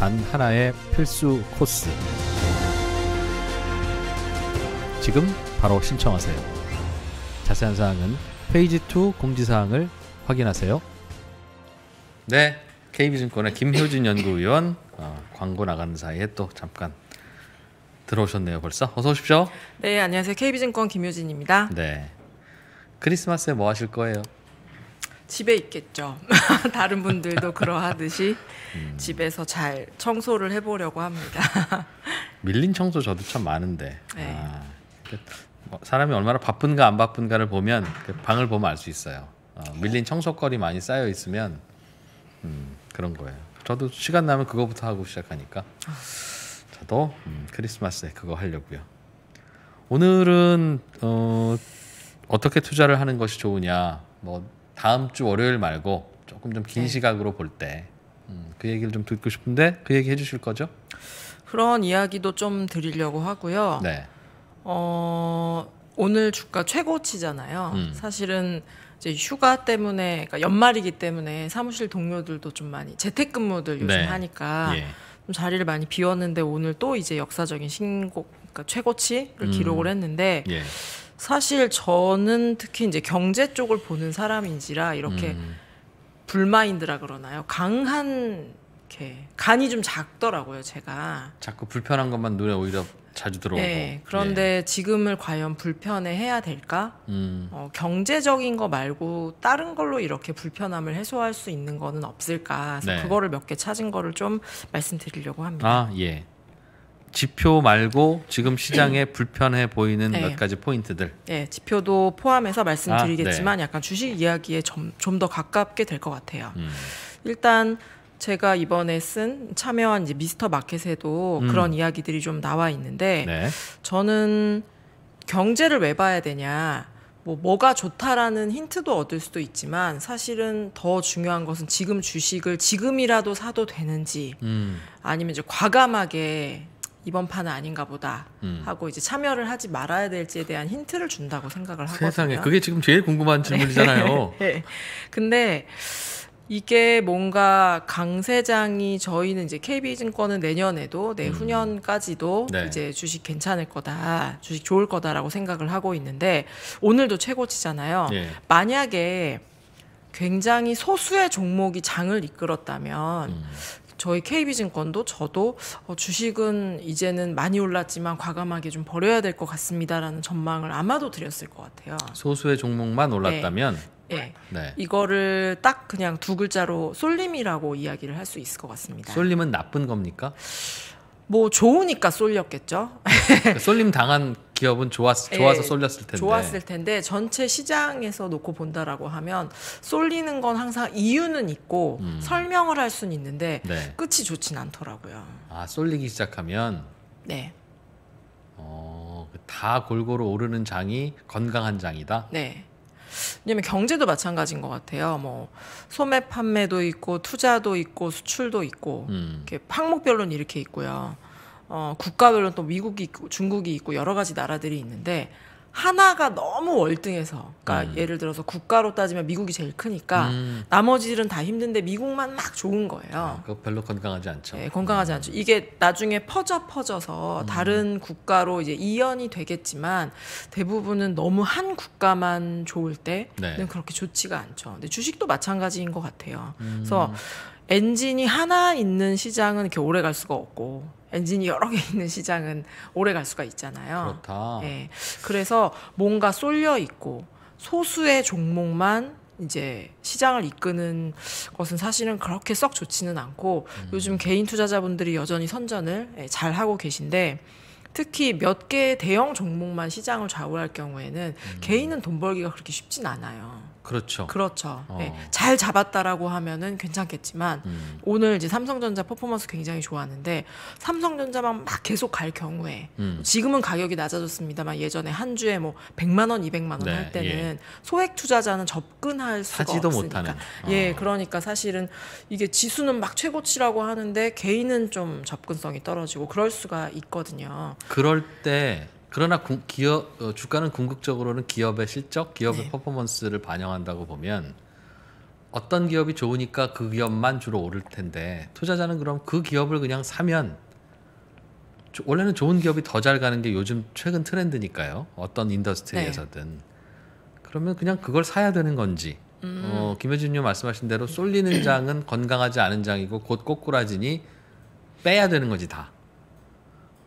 단 하나의 필수 코스. 지금 바로 신청하세요. 자세한 사항은 페이지 2 공지사항을 확인하세요. 네, KB증권의 김효진 연구위원 어, 광고 나가는 사이에 또 잠깐 들어오셨네요. 벌써 어서 오십시오. 네, 안녕하세요. KB증권 김효진입니다. 네, 크리스마스에 뭐 하실 거예요? 집에 있겠죠. 다른 분들도 그러하듯이 음. 집에서 잘 청소를 해보려고 합니다. 밀린 청소 저도 참 많은데 네. 아, 뭐 사람이 얼마나 바쁜가 안 바쁜가를 보면 그 방을 보면 알 수 있어요. 어, 밀린 청소거리 많이 쌓여 있으면 음, 그런 거예요. 저도 시간 나면 그거부터 하고 시작하니까 저도 음, 크리스마스에 그거 하려고요. 오늘은 어, 어떻게 투자를 하는 것이 좋으냐 뭐 다음 주 월요일 말고 조금 좀긴 네. 시각으로 볼 때그 음, 그 얘기를 좀 듣고 싶은데 그 얘기 해주실 거죠? 그런 이야기도 좀 드리려고 하고요. 네. 어, 오늘 주가 최고치잖아요. 음. 사실은 이제 휴가 때문에 그러니까 연말이기 때문에 사무실 동료들도 좀 많이 재택근무들 네. 요즘 네. 하니까 예. 좀 자리를 많이 비웠는데 오늘 또 이제 역사적인 신곡 그러니까 최고치를 음. 기록을 했는데 예. 사실 저는 특히 이제 경제 쪽을 보는 사람인지라 이렇게 음. 불마인드라 그러나요? 강한 이렇게 간이 좀 작더라고요, 제가. 자꾸 불편한 것만 눈에 오히려 자주 들어오고. 네, 예. 그런데 예. 지금을 과연 불편해 해야 될까? 음. 어, 경제적인 거 말고 다른 걸로 이렇게 불편함을 해소할 수 있는 거는 없을까? 그 네. 그거를 몇 개 찾은 거를 좀 말씀드리려고 합니다. 아, 예. 지표 말고 지금 시장에 불편해 보이는 네. 몇 가지 포인트들. 네, 지표도 포함해서 말씀드리겠지만 아, 네. 약간 주식 이야기에 좀좀더 가깝게 될 것 같아요. 음. 일단 제가 이번에 쓴 참여한 이제 미스터 마켓에도 음. 그런 이야기들이 좀 나와 있는데 네. 저는 경제를 왜 봐야 되냐 뭐 뭐가 좋다라는 힌트도 얻을 수도 있지만 사실은 더 중요한 것은 지금 주식을 지금이라도 사도 되는지 음. 아니면 이제 과감하게 이번 판은 아닌가 보다 음. 하고 이제 참여를 하지 말아야 될지에 대한 힌트를 준다고 생각을 하고든요 세상에 그게 지금 제일 궁금한 질문이잖아요. 네. 근데 이게 뭔가 강세장이 저희는 이제 KB증권은 내년에도 내후년까지도 네, 음. 네. 이제 주식 괜찮을 거다, 주식 좋을 거다라고 생각을 하고 있는데 오늘도 최고치잖아요. 예. 만약에 굉장히 소수의 종목이 장을 이끌었다면 음. 저희 KB증권도 저도 어, 주식은 이제는 많이 올랐지만 과감하게 좀 버려야 될 것 같습니다라는 전망을 아마도 드렸을 것 같아요. 소수의 종목만 올랐다면 네. 예. 네. 네. 이거를 딱 그냥 두 글자로 쏠림이라고 이야기를 할 수 있을 것 같습니다. 쏠림은 나쁜 겁니까? 뭐 좋으니까 쏠렸겠죠. 그 쏠림 당한 기업은 좋았, 예, 좋아서 예, 쏠렸을 텐데. 좋았을 텐데 전체 시장에서 놓고 본다라고 하면 쏠리는 건 항상 이유는 있고 음. 설명을 할 수는 있는데 네. 끝이 좋진 않더라고요. 아 쏠리기 시작하면. 네. 어, 그 다 골고루 오르는 장이 건강한 장이다. 네. 왜냐면 경제도 마찬가지인 것 같아요. 뭐 소매 판매도 있고 투자도 있고 수출도 있고 음. 이렇게 항목별로는 이렇게 있고요. 음. 어, 국가별로 또 미국이 있고 중국이 있고 여러 가지 나라들이 있는데 하나가 너무 월등해서 그러니까 음. 예를 들어서 국가로 따지면 미국이 제일 크니까 음. 나머지들은 다 힘든데 미국만 막 좋은 거예요. 그 별로 건강하지 않죠. 네, 건강하지 음. 않죠. 이게 나중에 퍼져 퍼져서 음. 다른 국가로 이제 이연이 되겠지만 대부분은 너무 한 국가만 좋을 때는 네. 그렇게 좋지가 않죠. 근데 주식도 마찬가지인 것 같아요. 음. 그래서 엔진이 하나 있는 시장은 이렇게 오래 갈 수가 없고 엔진이 여러 개 있는 시장은 오래 갈 수가 있잖아요. 그렇다. 예. 그래서 뭔가 쏠려 있고 소수의 종목만 이제 시장을 이끄는 것은 사실은 그렇게 썩 좋지는 않고 음. 요즘 개인 투자자분들이 여전히 선전을 예, 잘 하고 계신데 특히 몇 개의 대형 종목만 시장을 좌우할 경우에는 음. 개인은 돈 벌기가 그렇게 쉽진 않아요. 그렇죠. 그렇죠. 어. 네. 잘 잡았다라고 하면은 괜찮겠지만 음. 오늘 이제 삼성전자 퍼포먼스 굉장히 좋았는데 삼성전자만 막 계속 갈 경우에 음. 지금은 가격이 낮아졌습니다만 예전에 한 주에 뭐 100만 원, 200만 원할 네. 예. 때는 예. 소액 투자자는 접근할 수가 사지도 없으니까. 못하는. 예, 어. 예, 그러니까 사실은 이게 지수는 막 최고치라고 하는데 개인은 좀 접근성이 떨어지고 그럴 수가 있거든요. 그럴 때 그러나 기업 어, 주가는 궁극적으로는 기업의 실적, 기업의 네. 퍼포먼스를 반영한다고 보면 어떤 기업이 좋으니까 그 기업만 주로 오를 텐데 투자자는 그럼 그 기업을 그냥 사면 원래는 좋은 기업이 더 잘 가는 게 요즘 최근 트렌드니까요. 어떤 인더스트리에서든 네. 그러면 그냥 그걸 사야 되는 건지 음. 어, 김혜진님 말씀하신 대로 쏠리는 장은 건강하지 않은 장이고 곧 꼬꾸라지니 빼야 되는 거지 다.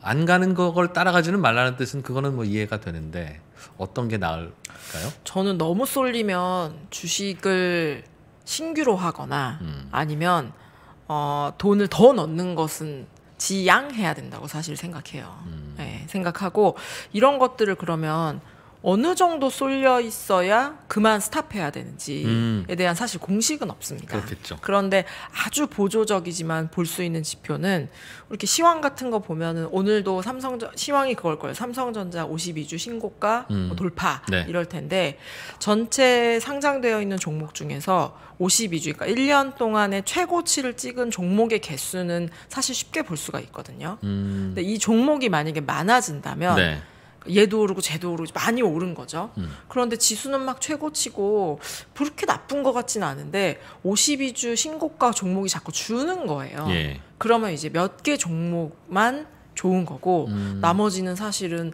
안 가는 걸 따라가지는 말라는 뜻은 그거는 뭐 이해가 되는데 어떤 게 나을까요? 저는 너무 쏠리면 주식을 신규로 하거나 음. 아니면 어, 돈을 더 넣는 것은 지양해야 된다고 사실 생각해요. 음. 네, 생각하고 이런 것들을 그러면 어느 정도 쏠려 있어야 그만 스탑해야 되는지에 음. 대한 사실 공식은 없습니다. 그렇겠죠. 그런데 아주 보조적이지만 볼 수 있는 지표는 이렇게 시황 같은 거 보면은 오늘도 삼성 시황이 그걸 거예요. 삼성전자 52주 신고가 음. 뭐 돌파 네. 이럴 텐데 전체 상장되어 있는 종목 중에서 52주 그러니까 1년 동안의 최고치를 찍은 종목의 개수는 사실 쉽게 볼 수가 있거든요. 음. 근데 이 종목이 만약에 많아진다면 네. 얘도 오르고 쟤도 오르고 많이 오른 거죠. 음. 그런데 지수는 막 최고치고 그렇게 나쁜 것 같지는 않은데 52주 신고가 종목이 자꾸 주는 거예요. 예. 그러면 이제 몇 개 종목만 좋은 거고 음. 나머지는 사실은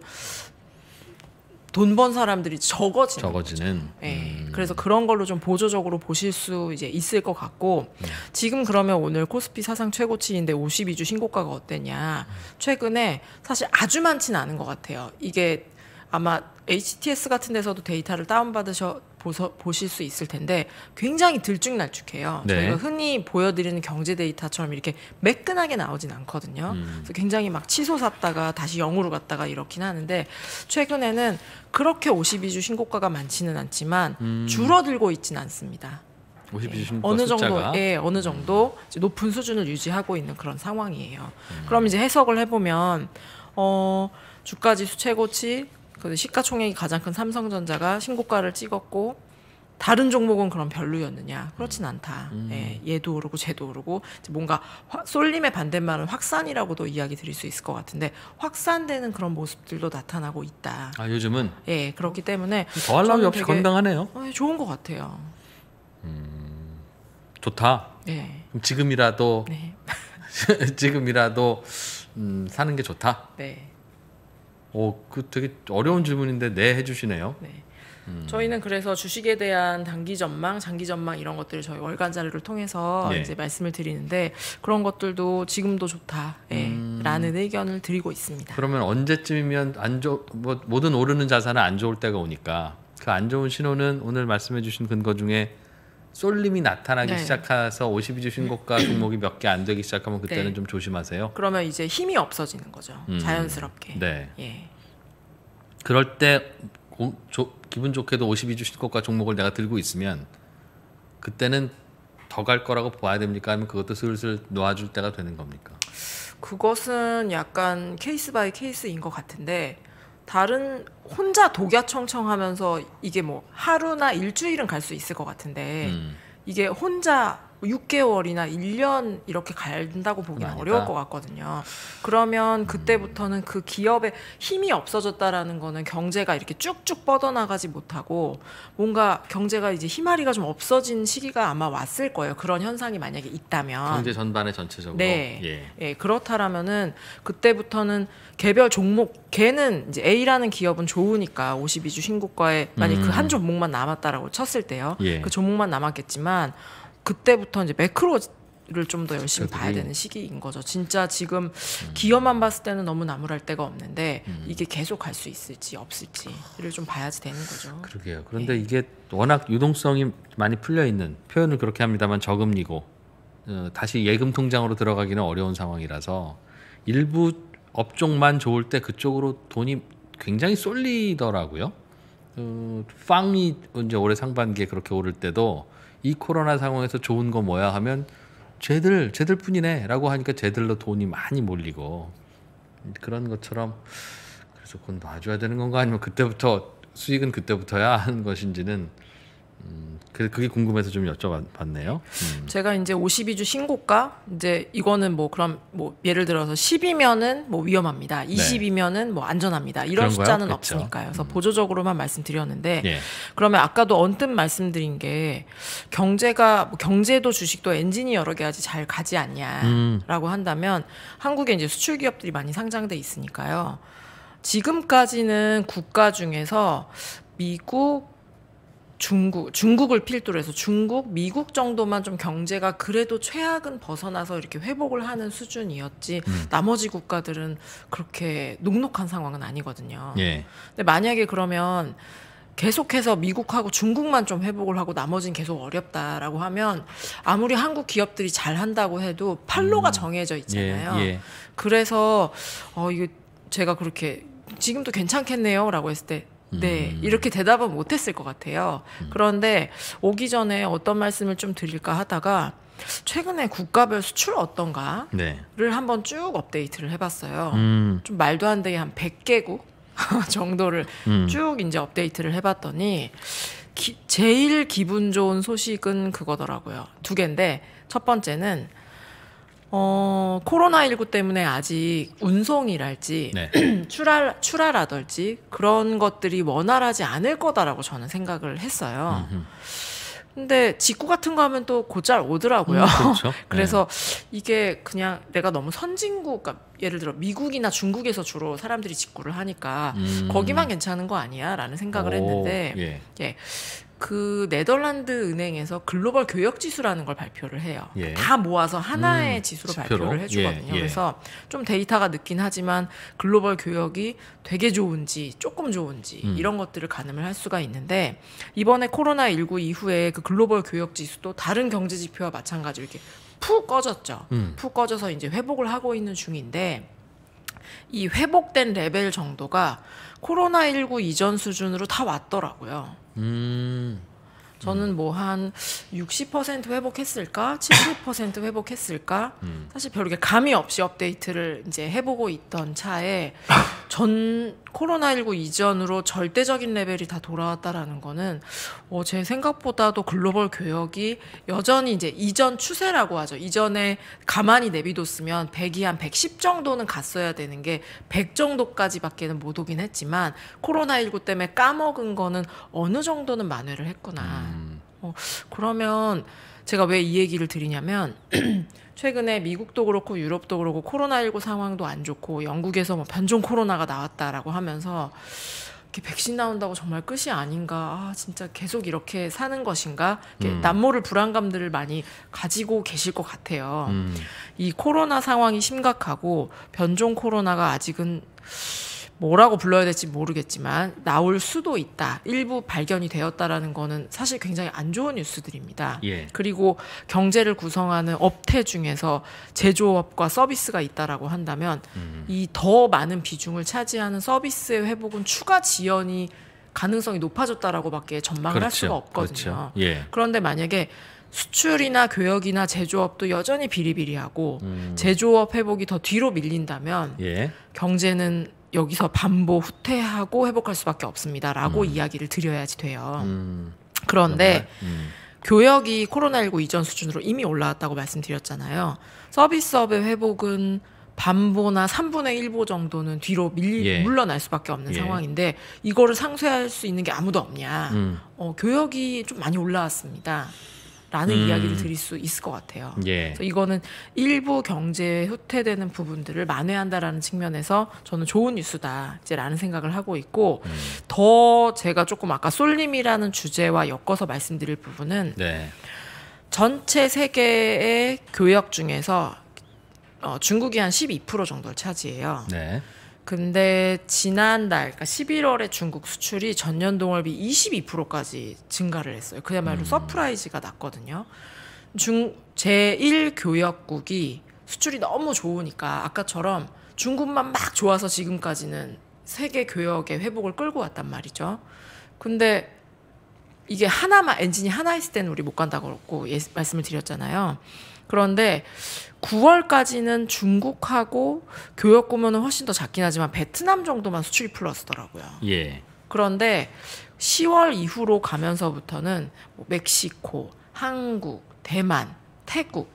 돈번 사람들이 적어지는. 적어지는. 네. 음. 그래서 그런 걸로 좀 보조적으로 보실 수 이제 있을 것 같고 음. 지금 그러면 오늘 코스피 사상 최고치인데 52주 신고가가 어땠냐? 최근에 사실 아주 많지는 않은 것 같아요. 이게 아마 HTS 같은 데서도 데이터를 다운받으셔 보서, 보실 수 있을 텐데 굉장히 들쭉날쭉해요. 네. 저희가 흔히 보여드리는 경제 데이터처럼 이렇게 매끈하게 나오진 않거든요. 음. 그래서 굉장히 막 취소 샀다가 다시 영으로 갔다가 이렇긴 하는데 최근에는 그렇게 52주 신고가가 많지는 않지만 음. 줄어들고 있지는 않습니다. 52주 예. 신고가 어느 정도 예, 어느 음. 정도 높은 수준을 유지하고 있는 그런 상황이에요. 음. 그럼 이제 해석을 해보면 어. 주가지수 최고치 그 시가총액이 가장 큰 삼성전자가 신고가를 찍었고 다른 종목은 그럼 별로였느냐? 그렇진 않다. 음. 예, 얘도 오르고 쟤도 오르고 뭔가 화, 쏠림의 반대말은 확산이라고도 이야기 드릴 수 있을 것 같은데 확산되는 그런 모습들도 나타나고 있다. 아 요즘은 예 그렇기 때문에 더할 나위 없이 건강하네요. 어, 예, 좋은 것 같아요. 음, 좋다. 예. 지금이라도 네. 지금이라도 음, 사는 게 좋다. 네. 오, 어, 그 되게 어려운 질문인데 네 해주시네요. 네. 음. 저희는 그래서 주식에 대한 단기 전망, 장기 전망 이런 것들을 저희 월간 자료를 통해서 예. 이제 말씀을 드리는데 그런 것들도 지금도 좋다라는 예, 음. 의견을 드리고 있습니다. 그러면 언제쯤이면 안 좋, 뭐 모든 오르는 자산은 안 좋을 때가 오니까 그 안 좋은 신호는 오늘 말씀해주신 근거 중에 쏠림이 나타나기 네. 시작해서 52주 신고가 종목이 몇 개 안 되기 시작하면 그때는 네. 좀 조심하세요. 그러면 이제 힘이 없어지는 거죠. 음. 자연스럽게. 네. 예. 그럴 때 고, 조, 기분 좋게도 52주 신고가 종목을 내가 들고 있으면 그때는 더 갈 거라고 봐야 됩니까? 아니면 그것도 슬슬 놓아줄 때가 되는 겁니까? 그것은 약간 케이스 바이 케이스인 것 같은데 다른 혼자 독야청청하면서 이게 뭐 하루나 일주일은 갈 수 있을 것 같은데 음. 이게 혼자 6개월이나 1년 이렇게 간다고 보기는 그러니까. 어려울 것 같거든요. 그러면 그때부터는 그 기업의 힘이 없어졌다라는 거는 경제가 이렇게 쭉쭉 뻗어나가지 못하고 뭔가 경제가 이제 희마리가 좀 없어진 시기가 아마 왔을 거예요. 그런 현상이 만약에 있다면 경제 전반에 전체적으로 네, 예. 예 그렇다라면은 그때부터는 개별 종목 걔는 이제 A라는 기업은 좋으니까 52주 신고가에 만약 그 음. 그한 종목만 남았다라고 쳤을 때요. 예. 그 종목만 남았겠지만 그때부터 이제 매크로를 좀 더 열심히 그렇지. 봐야 되는 시기인 거죠. 진짜 지금 기업만 봤을 때는 너무 나무랄 데가 없는데 음. 이게 계속 갈 수 있을지 없을지를 좀 봐야지 되는 거죠. 그러게요. 그런데 네. 이게 워낙 유동성이 많이 풀려 있는 표현을 그렇게 합니다만 저금리고 어, 다시 예금 통장으로 들어가기는 어려운 상황이라서 일부 업종만 좋을 때 그쪽으로 돈이 굉장히 쏠리더라고요. 어, 빵이 이제 올해 상반기에 그렇게 오를 때도 이 코로나 상황에서 좋은 거 뭐야 하면 쟤들 쟤들 뿐이네라고 하니까 쟤들로 돈이 많이 몰리고 그런 것처럼 그래서 그건 놔줘야 되는 건가 아니면 그때부터 수익은 그때부터야 하는 것인지는 음, 그, 그게 궁금해서 좀 여쭤봤네요. 음. 제가 이제 52주 신고가 이제 이거는 뭐 그럼 뭐 예를 들어서 10이면은 뭐 위험합니다. 20이면은 뭐 안전합니다. 이런 숫자는 거요? 그렇죠. 없으니까요. 그래서 음. 보조적으로만 말씀드렸는데 예. 그러면 아까도 언뜻 말씀드린 게 경제가 뭐 경제도 주식도 엔진이 여러 개 아직 잘 가지 않냐라고 음. 한다면 한국에 이제 수출 기업들이 많이 상장돼 있으니까요. 지금까지는 국가 중에서 미국 중국, 중국을 필두로 해서 중국, 미국 정도만 좀 경제가 그래도 최악은 벗어나서 이렇게 회복을 하는 수준이었지 음. 나머지 국가들은 그렇게 녹록한 상황은 아니거든요. 예. 근데 만약에 그러면 계속해서 미국하고 중국만 좀 회복을 하고 나머지는 계속 어렵다라고 하면 아무리 한국 기업들이 잘 한다고 해도 판로가 음. 정해져 있잖아요. 예, 예. 그래서 어이거 제가 그렇게 지금도 괜찮겠네요라고 했을 때 네, 음. 이렇게 대답은 못했을 것 같아요. 음. 그런데 오기 전에 어떤 말씀을 좀 드릴까 하다가 최근에 국가별 수출 네. 어떤가를 네. 한번 쭉 업데이트를 해봤어요. 음. 좀 말도 안 되게 한 100개국 정도를 음. 쭉 이제 업데이트를 해봤더니 기, 제일 기분 좋은 소식은 그거더라고요. 두 개인데 첫 번째는 어, 코로나19 때문에 아직 운송이랄지, 네. 출하, 출하라덜지, 그런 것들이 원활하지 않을 거다라고 저는 생각을 했어요. 음흠. 근데 직구 같은 거 하면 또 곧잘 오더라고요. 음, 그렇죠. 그래서 네. 이게 그냥 내가 너무 선진국, 그러니까 예를 들어 미국이나 중국에서 주로 사람들이 직구를 하니까 음. 거기만 괜찮은 거 아니야? 라는 생각을 오, 했는데, 예. 예. 그 네덜란드 은행에서 글로벌 교역 지수라는 걸 발표를 해요. 예. 다 모아서 하나의 음, 지수로 지표로? 발표를 예, 해주거든요. 예, 예. 그래서 좀 데이터가 늦긴 하지만 글로벌 교역이 되게 좋은지 조금 좋은지 음. 이런 것들을 가늠을 할 수가 있는데 이번에 코로나 19 이후에 그 글로벌 교역 지수도 다른 경제 지표와 마찬가지로 이렇게 푹 꺼졌죠. 음. 푹 꺼져서 이제 회복을 하고 있는 중인데 이 회복된 레벨 정도가 코로나19 이전 수준으로 다 왔더라고요. 음. 저는 뭐 한 60% 회복했을까, 70% 회복했을까, 음. 사실 별게 감이 없이 업데이트를 이제 해보고 있던 차에 전 코로나19 이전으로 절대적인 레벨이 다 돌아왔다라는 거는 어, 제 생각보다도 글로벌 교역이 여전히 이제 이전 추세라고 하죠. 이전에 가만히 내비뒀으면 100이 한 110 정도는 갔어야 되는 게 100 정도까지밖에는 못 오긴 했지만 코로나19 때문에 까먹은 거는 어느 정도는 만회를 했구나. 음. 어, 그러면 제가 왜 이 얘기를 드리냐면 최근에 미국도 그렇고 유럽도 그렇고 코로나19 상황도 안 좋고 영국에서 뭐 변종 코로나가 나왔다라고 하면서 이렇게 백신 나온다고 정말 끝이 아닌가 아 진짜 계속 이렇게 사는 것인가 이렇게 음. 남모를 불안감들을 많이 가지고 계실 것 같아요 음. 이 코로나 상황이 심각하고 변종 코로나가 아직은 뭐라고 불러야 될지 모르겠지만 나올 수도 있다. 일부 발견이 되었다라는 거는 사실 굉장히 안 좋은 뉴스들입니다. 예. 그리고 경제를 구성하는 업태 중에서 제조업과 서비스가 있다라고 한다면 음. 이더 많은 비중을 차지하는 서비스의 회복은 추가 지연이 가능성이 높아졌다라고밖에 전망을 그렇죠. 할 수가 그렇죠. 없거든요. 그렇죠. 예. 그런데 만약에 수출이나 교역이나 제조업도 여전히 비리비리하고 음. 제조업 회복이 더 뒤로 밀린다면 예. 경제는 여기서 반보 후퇴하고 회복할 수밖에 없습니다라고 음. 이야기를 드려야지 돼요. 음. 그런데 음. 교역이 코로나19 이전 수준으로 이미 올라왔다고 말씀드렸잖아요. 서비스업의 회복은 반보나 3분의 1보 정도는 뒤로 밀리, 예. 물러날 수밖에 없는 예. 상황인데 이거를 상쇄할 수 있는 게 아무도 없냐. 음. 어, 교역이 좀 많이 올라왔습니다. 라는 음. 이야기를 드릴 수 있을 것 같아요. 예. 그래서 이거는 일부 경제에 후퇴되는 부분들을 만회한다라는 측면에서 저는 좋은 뉴스다 이제라는 생각을 하고 있고 음. 더 제가 조금 아까 쏠림이라는 주제와 엮어서 말씀드릴 부분은 네. 전체 세계의 교역 중에서 어, 중국이 한 12% 정도를 차지해요. 네. 근데 지난달, 그러니까 11월에 중국 수출이 전년 동월비 22%까지 증가를 했어요. 그야말로 음. 서프라이즈가 났거든요. 중, 제1교역국이 수출이 너무 좋으니까 아까처럼 중국만 막 좋아서 지금까지는 세계 교역의 회복을 끌고 왔단 말이죠. 근데 이게 하나만 엔진이 하나 있을 때는 우리 못 간다고 그랬고 예, 말씀을 드렸잖아요. 그런데 9월까지는 중국하고 교역 구면은 훨씬 더 작긴 하지만 베트남 정도만 수출이 플러스더라고요. 예. 그런데 10월 이후로 가면서부터는 뭐 멕시코, 한국, 대만, 태국,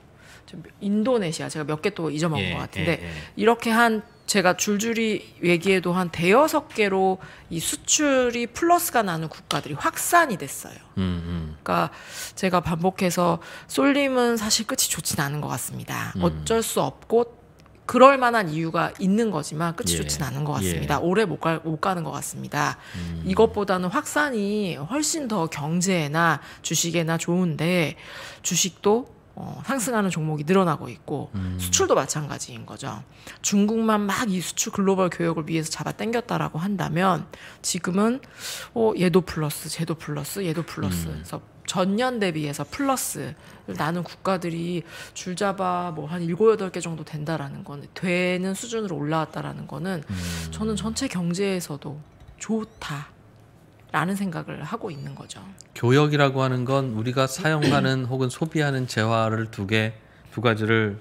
인도네시아 제가 몇 개 또 잊어먹은 예, 것 같은데 예, 예. 이렇게 한 제가 줄줄이 얘기해도 한 대여섯 개로 이 수출이 플러스가 나는 국가들이 확산이 됐어요. 음, 음. 그러니까 제가 반복해서 쏠림은 사실 끝이 좋진 않은 것 같습니다. 음. 어쩔 수 없고 그럴 만한 이유가 있는 거지만 끝이 예. 좋진 않은 것 예. 같습니다. 예. 오래 못, 가, 못 가는 것 같습니다. 음. 이것보다는 확산이 훨씬 더 경제나 주식에나 좋은데 주식도 어, 상승하는 종목이 늘어나고 있고 음. 수출도 마찬가지인 거죠. 중국만 막 이 수출 글로벌 교역을 위해서 잡아당겼다라고 한다면 지금은 어, 얘도 플러스, 제도 플러스, 얘도 플러스. 음. 그래서 전년 대비해서 플러스를 나는 국가들이 줄잡아 뭐 한 일곱 여덟 개 정도 된다라는 건 되는 수준으로 올라왔다라는 거는 음. 저는 전체 경제에서도 좋다. 라는 생각을 하고 있는 거죠. 교역이라고 하는 건 우리가 사용하는 혹은 소비하는 재화를 두 개, 두 가지를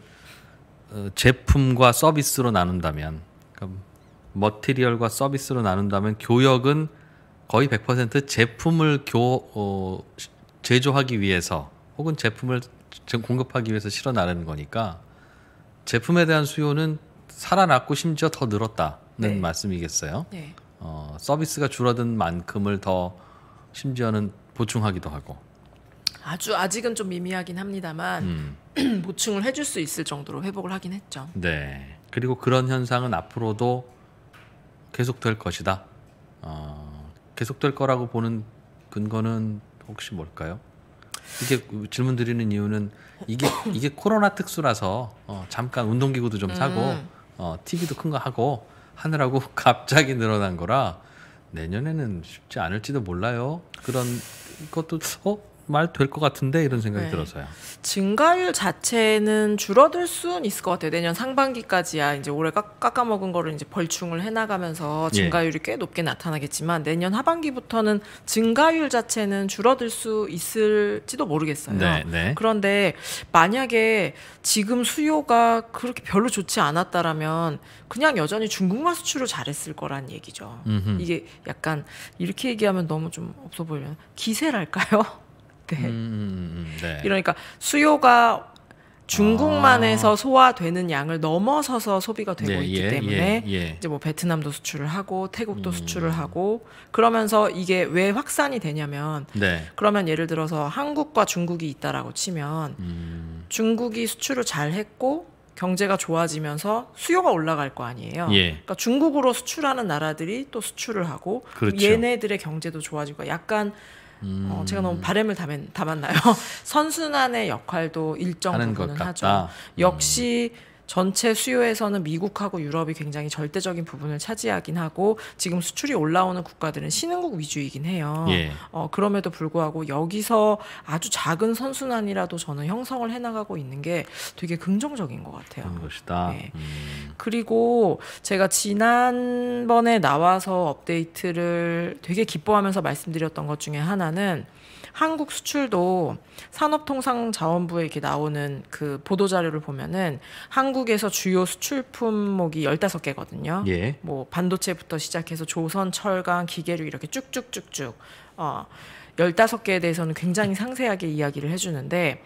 어, 제품과 서비스로 나눈다면, 그러니까 머티리얼과 서비스로 나눈다면 교역은 거의 100% 제품을 교, 어, 제조하기 위해서 혹은 제품을 공급하기 위해서 실어 나르는 거니까 제품에 대한 수요는 살아났고 심지어 더 늘었다는 네. 말씀이겠어요. 네. 어, 서비스가 줄어든 만큼을 더 심지어는 보충하기도 하고. 아주 아직은 좀 미미하긴 합니다만 음. 보충을 해줄 수 있을 정도로 회복을 하긴 했죠. 네. 그리고 그런 현상은 앞으로도 계속될 것이다. 어, 계속될 거라고 보는 근거는 혹시 뭘까요? 이게 질문 드리는 이유는 이게 이게 코로나 특수라서 어, 잠깐 운동기구도 좀 사고 음. 어, TV도 큰 거 하고 하느라고 갑자기 늘어난 거라 내년에는 쉽지 않을지도 몰라요. 그런 것도 어 말될것 같은데 이런 생각이 네. 들어서요. 증가율 자체는 줄어들 수는 있을 것 같아요. 내년 상반기까지야 이제 올해 깎아 먹은 거를 이제 벌충을 해나가면서 예. 증가율이 예. 꽤 높게 나타나겠지만 내년 하반기부터는 증가율 자체는 줄어들 수 있을지도 모르겠어요. 네, 네. 그런데 만약에 지금 수요가 그렇게 별로 좋지 않았다라면 그냥 여전히 중국만 수출을 잘했을 거란 얘기죠. 음흠. 이게 약간 이렇게 얘기하면 너무 좀 없어 보이면 기세랄까요? 때. 네. 음, 음, 음, 음, 네. 이러니까 수요가 중국만에서 아. 소화되는 양을 넘어서서 소비가 되고 네, 있기 예, 때문에 예, 예. 이제 뭐 베트남도 수출을 하고 태국도 음. 수출을 하고 그러면서 이게 왜 확산이 되냐면 네. 그러면 예를 들어서 한국과 중국이 있다라고 치면 음. 중국이 수출을 잘 했고 경제가 좋아지면서 수요가 올라갈 거 아니에요. 예. 그러니까 중국으로 수출하는 나라들이 또 수출을 하고 그렇죠. 얘네들의 경제도 좋아지고 약간 어, 음. 어, 제가 너무 바램을 담았, 나요 선순환의 역할도 일정 부분은 하죠. 역시 음. 전체 수요에서는 미국하고 유럽이 굉장히 절대적인 부분을 차지하긴 하고 지금 수출이 올라오는 국가들은 신흥국 위주이긴 해요. 예. 어, 그럼에도 불구하고 여기서 아주 작은 선순환이라도 저는 형성을 해나가고 있는 게 되게 긍정적인 것 같아요. 것이다. 네. 음. 그리고 제가 지난번에 나와서 업데이트를 되게 기뻐하면서 말씀드렸던 것 중에 하나는 한국 수출도 산업통상자원부에 게 나오는 그 보도 자료를 보면은 한국에서 주요 수출 품목이 열다섯 개거든요 예. 뭐 반도체부터 시작해서 조선, 철강, 기계류 이렇게 쭉쭉쭉쭉 어 15개에 대해서는 굉장히 상세하게 이야기를 해 주는데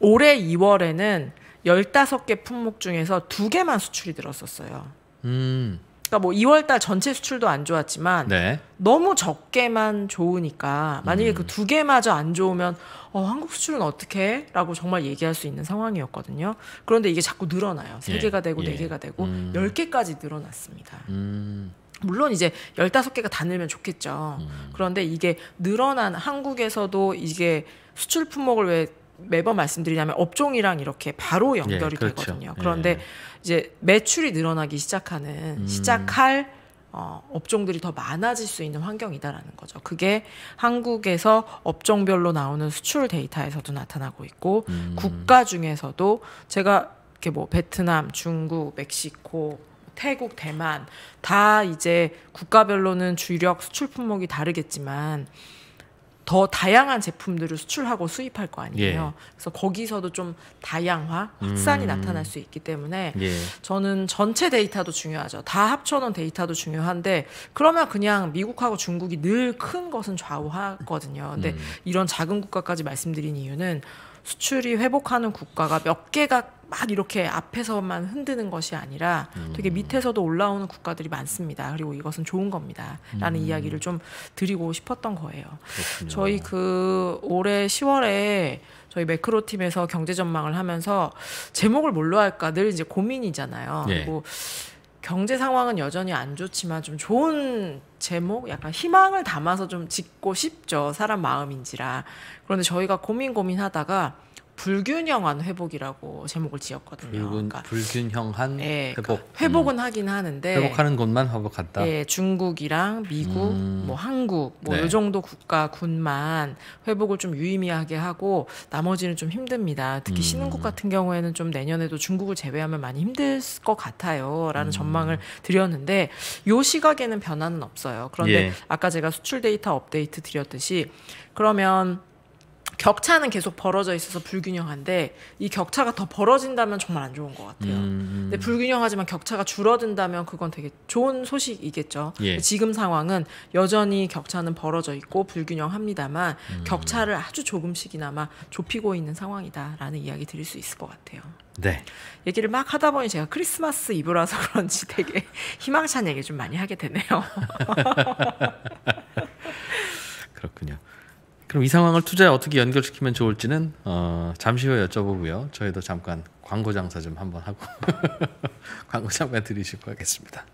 올해 2월에는 열다섯 개 품목 중에서 두 개만 수출이 들었었어요. 음. 그러니까 뭐 2월달 전체 수출도 안 좋았지만 네. 너무 적게만 좋으니까 만약에 그 음. 그두 개마저 안 좋으면 어, 한국 수출은 어떻게 라고 정말 얘기할 수 있는 상황이었거든요. 그런데 이게 자꾸 늘어나요. 세 예. 개가 되고 네 예. 개가 되고 음. 10개까지 늘어났습니다. 음. 물론 이제 15개가 다 늘면 좋겠죠. 음. 그런데 이게 늘어난 한국에서도 이게 수출 품목을 왜 매번 말씀드리냐면 업종이랑 이렇게 바로 예, 연결이 예, 그렇죠. 되거든요. 예. 그런데 예. 이제 매출이 늘어나기 시작하는 음. 시작할 어, 업종들이 더 많아질 수 있는 환경이다라는 거죠. 그게 한국에서 업종별로 나오는 수출 데이터에서도 나타나고 있고 음. 국가 중에서도 제가 이렇게 뭐 베트남, 중국, 멕시코, 태국, 대만 다 이제 국가별로는 주력 수출 품목이 다르겠지만 더 다양한 제품들을 수출하고 수입할 거 아니에요. 예. 그래서 거기서도 좀 다양화, 확산이 음. 나타날 수 있기 때문에 예. 저는 전체 데이터도 중요하죠. 다 합쳐놓은 데이터도 중요한데 그러면 그냥 미국하고 중국이 늘 큰 것은 좌우하거든요. 근데 음. 이런 작은 국가까지 말씀드린 이유는 수출이 회복하는 국가가 몇 개가 막 이렇게 앞에서만 흔드는 것이 아니라 되게 음. 밑에서도 올라오는 국가들이 많습니다. 그리고 이것은 좋은 겁니다. 라는 음. 이야기를 좀 드리고 싶었던 거예요. 그렇군요. 저희 그 올해 10월에 저희 매크로 팀에서 경제 전망을 하면서 제목을 뭘로 할까 늘 이제 고민이잖아요. 예. 그리고 경제 상황은 여전히 안 좋지만 좀 좋은 제목, 약간 희망을 담아서 좀 짓고 싶죠. 사람 마음인지라. 그런데 저희가 고민 고민하다가 불균형한 회복이라고 제목을 지었거든요. 불균, 그러니까, 불균형한 예, 그러니까 회복. 그러니까 회복은 음. 하긴 하는데 회복하는 곳만 회복한다. 예, 중국이랑 미국, 음. 뭐 한국, 뭐요 네. 정도 국가 군만 회복을 좀 유의미하게 하고 나머지는 좀 힘듭니다. 특히 음. 신흥국 같은 경우에는 좀 내년에도 중국을 제외하면 많이 힘들 것 같아요라는 음. 전망을 드렸는데 요 시각에는 변화는 없어요. 그런데 예. 아까 제가 수출 데이터 업데이트 드렸듯이 그러면 격차는 계속 벌어져 있어서 불균형한데 이 격차가 더 벌어진다면 정말 안 좋은 것 같아요. 음. 근데 음. 불균형하지만 격차가 줄어든다면 그건 되게 좋은 소식이겠죠. 예. 지금 상황은 여전히 격차는 벌어져 있고 불균형합니다만 음. 격차를 아주 조금씩이나마 좁히고 있는 상황이다라는 이야기 드릴 수 있을 것 같아요. 네. 얘기를 막 하다 보니 제가 크리스마스 이브라서 그런지 되게 희망찬 얘기 좀 많이 하게 되네요. 그렇군요. 그럼 이 상황을 투자에 어떻게 연결시키면 좋을지는 어, 잠시 후에 여쭤보고요. 저희도 잠깐 광고 장사 좀 한번 하고 광고 잠깐 드리시고 하겠습니다.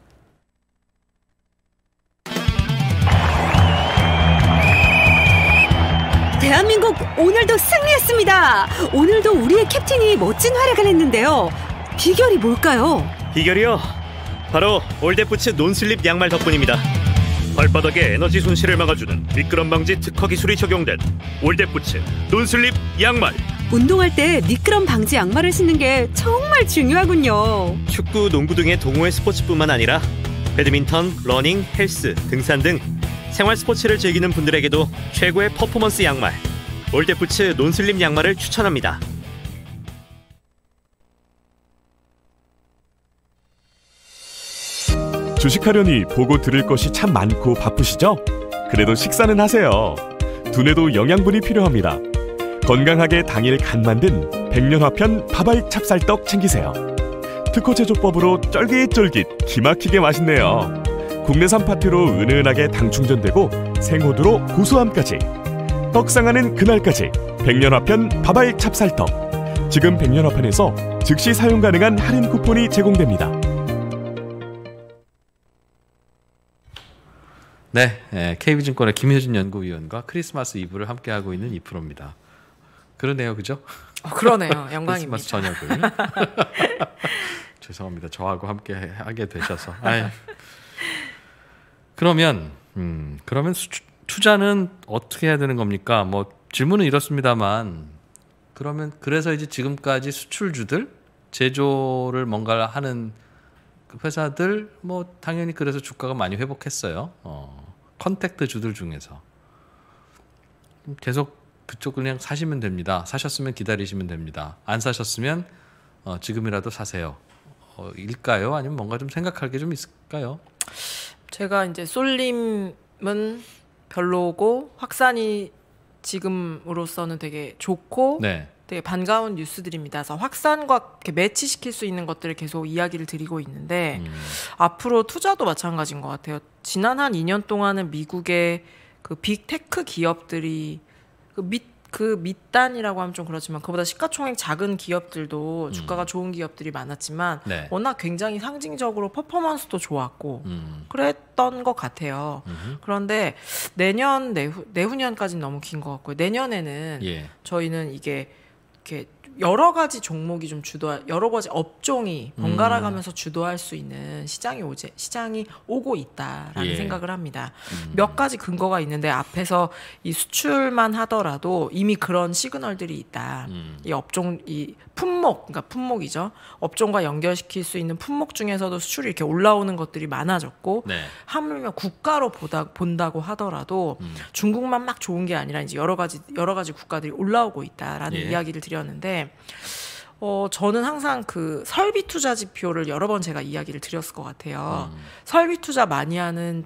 대한민국 오늘도 승리했습니다. 오늘도 우리의 캡틴이 멋진 활약을 했는데요. 비결이 뭘까요? 비결이요? 바로 올댓부츠 논슬립 양말 덕분입니다. 발바닥의 에너지 손실을 막아주는 미끄럼 방지 특허 기술이 적용된 올댓부츠, 논슬립 양말. 운동할 때 미끄럼 방지 양말을 신는 게 정말 중요하군요. 축구, 농구 등의 동호회 스포츠뿐만 아니라 배드민턴, 러닝, 헬스, 등산 등 생활 스포츠를 즐기는 분들에게도 최고의 퍼포먼스 양말 올댓부츠 논슬립 양말을 추천합니다. 주식하려니 보고 들을 것이 참 많고 바쁘시죠? 그래도 식사는 하세요. 두뇌도 영양분이 필요합니다. 건강하게 당일 간 만든 백년화편 바바익 찹쌀떡 챙기세요. 특허 제조법으로 쫄깃쫄깃 기막히게 맛있네요. 국내산 파티로 은은하게 당 충전되고 생호두로 고소함까지 떡상하는 그날까지 백년화편 바바익 찹쌀떡 지금 백년화편에서 즉시 사용 가능한 할인 쿠폰이 제공됩니다. 네, 예, KB증권의 김효진 연구위원과 크리스마스 이브를 함께하고 있는 이 프로입니다. 그러네요, 그죠? 어, 그러네요, 영광입니다. 크리스마스 저녁을 죄송합니다. 저하고 함께 하게 되셔서. 그러면 음, 그러면 수, 투자는 어떻게 해야 되는 겁니까? 뭐 질문은 이렇습니다만 그러면 그래서 이제 지금까지 수출주들 제조를 뭔가를 하는 그 회사들 뭐 당연히 그래서 주가가 많이 회복했어요. 어. 컨택트 주들 중에서 계속 그쪽 그냥 사시면 됩니다. 사셨으면 기다리시면 됩니다. 안 사셨으면 어, 지금이라도 사세요. 어, 일까요? 아니면 뭔가 좀 생각할 게 좀 있을까요? 제가 이제 쏠림은 별로고 확산이 지금으로서는 되게 좋고 네. 되게 반가운 뉴스들입니다. 그래서 확산과 매치시킬 수 있는 것들을 계속 이야기를 드리고 있는데 음. 앞으로 투자도 마찬가지인 것 같아요. 지난 한 2년 동안은 미국의 그 빅테크 기업들이 그 밑, 그 밑단이라고 하면 좀 그렇지만 그보다 시가총액 작은 기업들도 주가가 음. 좋은 기업들이 많았지만 네. 워낙 굉장히 상징적으로 퍼포먼스도 좋았고 음. 그랬던 것 같아요. 음흠. 그런데 내년 내후 내후년까지는 너무 긴 것 같고요. 내년에는 예. 저희는 이게 이렇게 여러 가지 종목이 좀 주도 할 여러 가지 업종이 번갈아 가면서 음. 주도할 수 있는 시장이 오제 시장이 오고 있다라는 예. 생각을 합니다. 음. 몇 가지 근거가 있는데 앞에서 이 수출만 하더라도 이미 그런 시그널들이 있다. 음. 이 업종 이 품목 그러니까 품목이죠. 업종과 연결시킬 수 있는 품목 중에서도 수출이 이렇게 올라오는 것들이 많아졌고 네. 하물며 국가로 보다 본다고 하더라도 음. 중국만 막 좋은 게 아니라 이제 여러 가지 여러 가지 국가들이 올라오고 있다라는 예. 이야기를 드렸는데 어, 저는 항상 그 설비 투자 지표를 여러 번 제가 이야기를 드렸을 것 같아요. 음. 설비 투자 많이 하는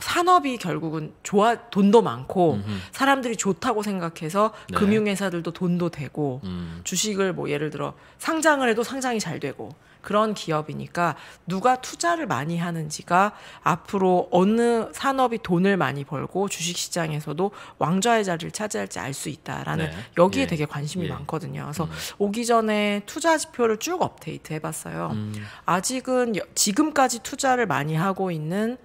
산업이 결국은 좋아 돈도 많고 음흠. 사람들이 좋다고 생각해서 네. 금융회사들도 돈도 되고 음. 주식을 뭐 예를 들어 상장을 해도 상장이 잘 되고 그런 기업이니까 누가 투자를 많이 하는지가 앞으로 어느 산업이 돈을 많이 벌고 주식시장에서도 왕좌의 자리를 차지할지 알 수 있다라는 네. 여기에 예. 되게 관심이 예. 많거든요. 그래서 음. 오기 전에 투자 지표를 쭉 업데이트 해봤어요. 음. 아직은 지금까지 투자를 많이 하고 있는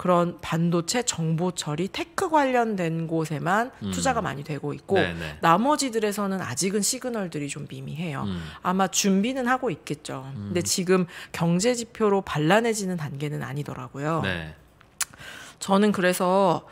그런 반도체 정보 처리 테크 관련된 곳에만 음. 투자가 많이 되고 있고 네네. 네. 나머지들에서는 아직은 시그널들이 좀 미미해요. 음. 아마 준비는 하고 있겠죠. 음. 근데 지금 경제 지표로 발란해지는 단계는 아니더라고요. 네. 저는 그래서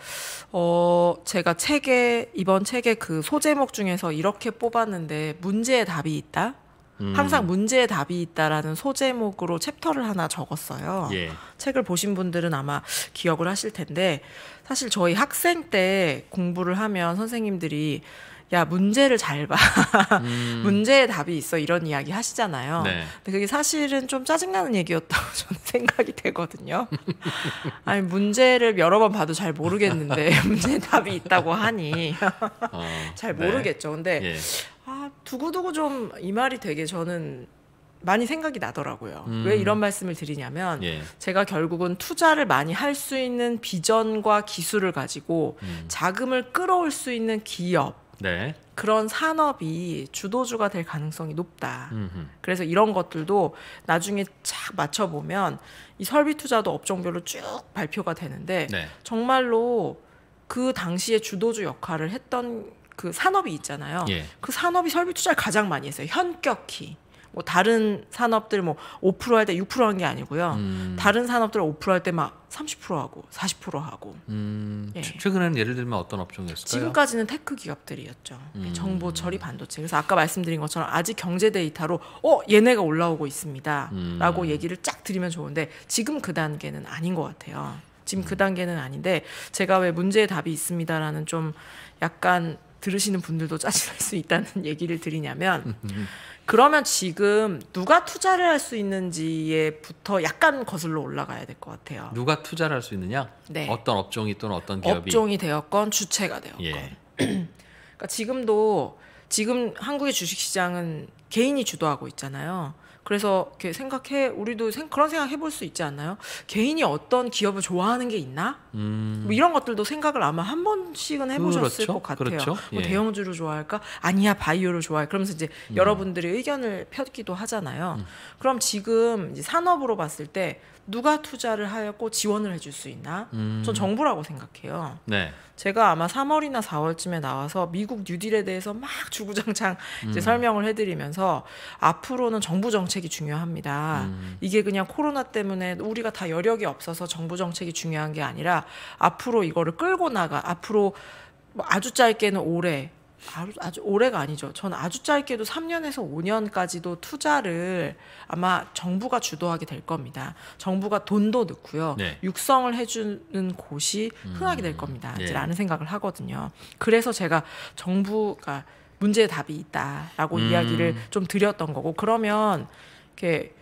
어 제가 책에 이번 책에그 소제목 중에서 이렇게 뽑았는데 문제의 답이 있다. 음. 항상 문제의 답이 있다라는 소제목으로 챕터를 하나 적었어요. 예. 책을 보신 분들은 아마 기억을 하실 텐데 사실 저희 학생 때 공부를 하면 선생님들이 야 문제를 잘 봐. 음. 문제의 답이 있어 이런 이야기 하시잖아요. 네. 근데 그게 사실은 좀 짜증나는 얘기였다고 저는 생각이 되거든요. 아니 문제를 여러 번 봐도 잘 모르겠는데 문제 답이 있다고 하니 어, 잘 네. 모르겠죠. 네. 근데 예. 두고두고 좀 이 말이 되게 저는 많이 생각이 나더라고요. 음. 왜 이런 말씀을 드리냐면 예. 제가 결국은 투자를 많이 할 수 있는 비전과 기술을 가지고 음. 자금을 끌어올 수 있는 기업 네. 그런 산업이 주도주가 될 가능성이 높다. 음흠. 그래서 이런 것들도 나중에 착 맞춰보면 이 설비 투자도 업종별로 쭉 발표가 되는데 네. 정말로 그 당시에 주도주 역할을 했던 그 산업이 있잖아요. 예. 그 산업이 설비 투자를 가장 많이 했어요. 현격히. 뭐 다른 산업들 뭐 5%할 때 6%한 게 아니고요. 음. 다른 산업들 5%할 때 막 30% 하고 40% 하고. 음. 예. 최근에는 예를 들면 어떤 업종이었을까요? 지금까지는 테크 기업들이었죠. 예, 음. 정보 처리 반도체. 그래서 아까 말씀드린 것처럼 아직 경제 데이터로 어 얘네가 올라오고 있습니다라고 음. 얘기를 쫙 드리면 좋은데 지금 그 단계는 아닌 것 같아요. 지금 그 음. 단계는 아닌데 제가 왜 문제의 답이 있습니다라는 좀 약간 들으시는 분들도 짜증날 수 있다는 얘기를 드리냐면 그러면 지금 누가 투자를 할 수 있는지에부터 약간 거슬러 올라가야 될 것 같아요. 누가 투자를 할 수 있느냐? 네. 어떤 업종이 또는 어떤 기업이 업종이 되었건 주체가 되었건. 예. 그러니까 지금도 지금 한국의 주식시장은 개인이 주도하고 있잖아요. 그래서 이렇게 생각해 우리도 생, 그런 생각 해볼 수 있지 않나요? 개인이 어떤 기업을 좋아하는 게 있나? 음. 뭐 이런 것들도 생각을 아마 한 번씩은 해보셨을 그렇죠? 것 같아요. 그렇죠? 뭐 예. 뭐 대형주를 좋아할까? 아니야 바이오를 좋아해. 그러면서 이제 음. 여러분들의 의견을 펴기도 하잖아요. 음. 그럼 지금 이제 산업으로 봤을 때 누가 투자를 하고 지원을 해줄 수 있나? 음. 전 정부라고 생각해요. 네. 제가 아마 3월이나 4월쯤에 나와서 미국 뉴딜에 대해서 막 주구장창 음. 이제 설명을 해드리면서 앞으로는 정부 정책이 중요합니다. 음. 이게 그냥 코로나 때문에 우리가 다 여력이 없어서 정부 정책이 중요한 게 아니라 앞으로 이거를 끌고 나가 앞으로 뭐 아주 짧게는 올해 아주 오래가 아니죠. 전 아주 짧게도 3년에서 5년까지도 투자를 아마 정부가 주도하게 될 겁니다. 정부가 돈도 넣고요. 네. 육성을 해주는 곳이 흔하게 음. 될 겁니다. 음, 네. 라는 생각을 하거든요. 그래서 제가 정부가 문제의 답이 있다라고 음. 이야기를 좀 드렸던 거고 그러면 이렇게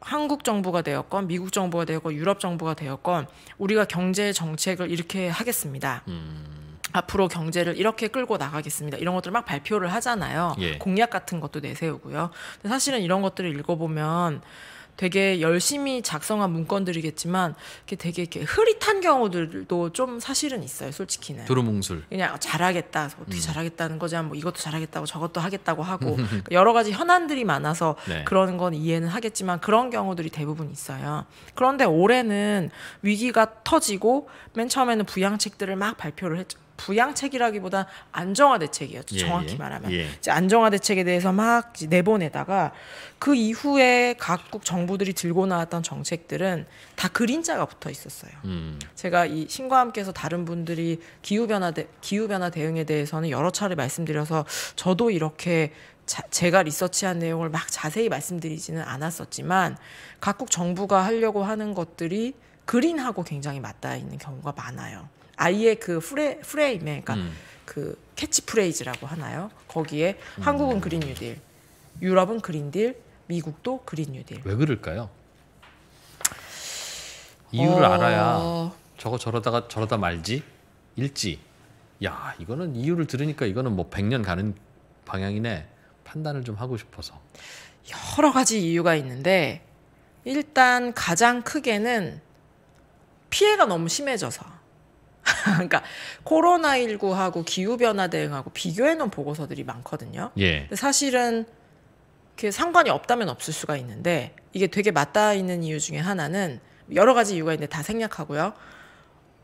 한국 정부가 되었건 미국 정부가 되었건 유럽 정부가 되었건 우리가 경제 정책을 이렇게 하겠습니다. 음. 앞으로 경제를 이렇게 끌고 나가겠습니다. 이런 것들을 막 발표를 하잖아요. 예. 공약 같은 것도 내세우고요. 근데 사실은 이런 것들을 읽어보면 되게 열심히 작성한 문건들이겠지만 이게 되게 이렇게 흐릿한 경우들도 좀 사실은 있어요. 솔직히는. 두루뭉술. 그냥 잘하겠다. 뭐 어떻게 음. 잘하겠다는 거지. 뭐 이것도 잘하겠다고 저것도 하겠다고 하고 음. 그러니까 여러 가지 현안들이 많아서 네. 그런 건 이해는 하겠지만 그런 경우들이 대부분 있어요. 그런데 올해는 위기가 터지고 맨 처음에는 부양책들을 막 발표를 했죠. 부양책이라기보다 안정화 대책이었죠. 예, 예, 정확히 말하면 예. 이제 안정화 대책에 대해서 막 내보내다가 그 이후에 각국 정부들이 들고 나왔던 정책들은 다 그림자가 붙어 있었어요. 음. 제가 이 신과 함께서 다른 분들이 기후 변화 기후 변화 대응에 대해서는 여러 차례 말씀드려서 저도 이렇게 자, 제가 리서치한 내용을 막 자세히 말씀드리지는 않았었지만 각국 정부가 하려고 하는 것들이 그린하고 굉장히 맞닿아 있는 경우가 많아요. 아이의 그 프레, 프레임에 그러니까 음. 그 캐치프레이즈라고 하나요? 거기에 음. 한국은 그린 뉴딜, 유럽은 그린 딜, 미국도 그린 뉴딜. 왜 그럴까요? 이유를 어... 알아야 저거 저러다가 저러다 말지 일지. 야 이거는 이유를 들으니까 이거는 뭐백년 가는 방향이네 판단을 좀 하고 싶어서. 여러 가지 이유가 있는데 일단 가장 크게는 피해가 너무 심해져서. 그러니까 코로나19하고 기후변화 대응하고 비교해놓은 보고서들이 많거든요. 예. 사실은 그 상관이 없다면 없을 수가 있는데 이게 되게 맞닿아 있는 이유 중에 하나는 여러 가지 이유가 있는데 다 생략하고요.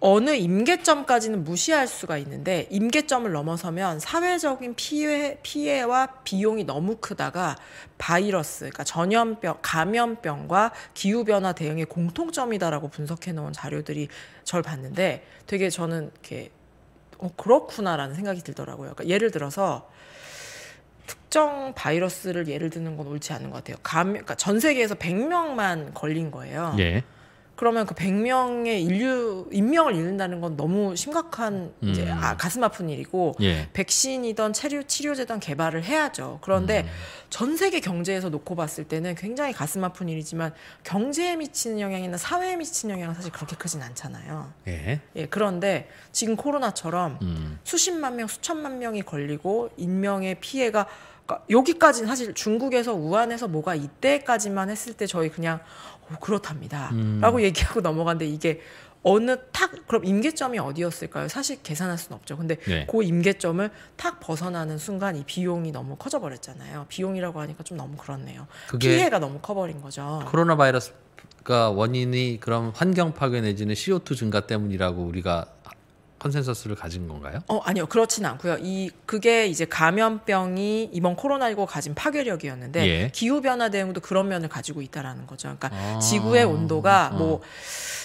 어느 임계점까지는 무시할 수가 있는데 임계점을 넘어서면 사회적인 피해, 피해와 비용이 너무 크다가 바이러스, 그러니까 전염병, 감염병과 기후변화 대응의 공통점이다라고 분석해 놓은 자료들이 절 봤는데 되게 저는 이렇게 어, 그렇구나라는 생각이 들더라고요. 그러니까 예를 들어서 특정 바이러스를 예를 드는 건 옳지 않은 것 같아요. 감, 그러니까 전 세계에서 100명만 걸린 거예요. 예. 그러면 그 100명의 인류 인명을 잃는다는 건 너무 심각한 음. 이제 아, 가슴 아픈 일이고 예. 백신이던 체류 치료제든 개발을 해야죠. 그런데 음. 전 세계 경제에서 놓고 봤을 때는 굉장히 가슴 아픈 일이지만 경제에 미치는 영향이나 사회에 미치는 영향은 사실 그렇게 크진 않잖아요. 예. 예 그런데 지금 코로나처럼 음. 수십만 명, 수천만 명이 걸리고 인명의 피해가 그러니까 여기까지는 사실 중국에서 우한에서 뭐가 이때까지만 했을 때 저희 그냥 어, 그렇답니다라고 음. 얘기하고 넘어갔는데 이게 어느 탁 그럼 임계점이 어디였을까요? 사실 계산할 수는 없죠. 근데 네. 그 임계점을 탁 벗어나는 순간 이 비용이 너무 커져 버렸잖아요. 비용이라고 하니까 좀 너무 그렇네요. 피해가 너무 커버린 거죠. 코로나 바이러스가 원인이 그럼 환경 파괴 내지는 CO2 증가 때문이라고 우리가 컨센서스를 가진 건가요? 어, 아니요. 그렇진 않고요. 이 그게 이제 감염병이 이번 코로나19가 진 파괴력이었는데 예. 기후 변화 대응도 그런 면을 가지고 있다라는 거죠. 그러니까 아~ 지구의 온도가 아~ 뭐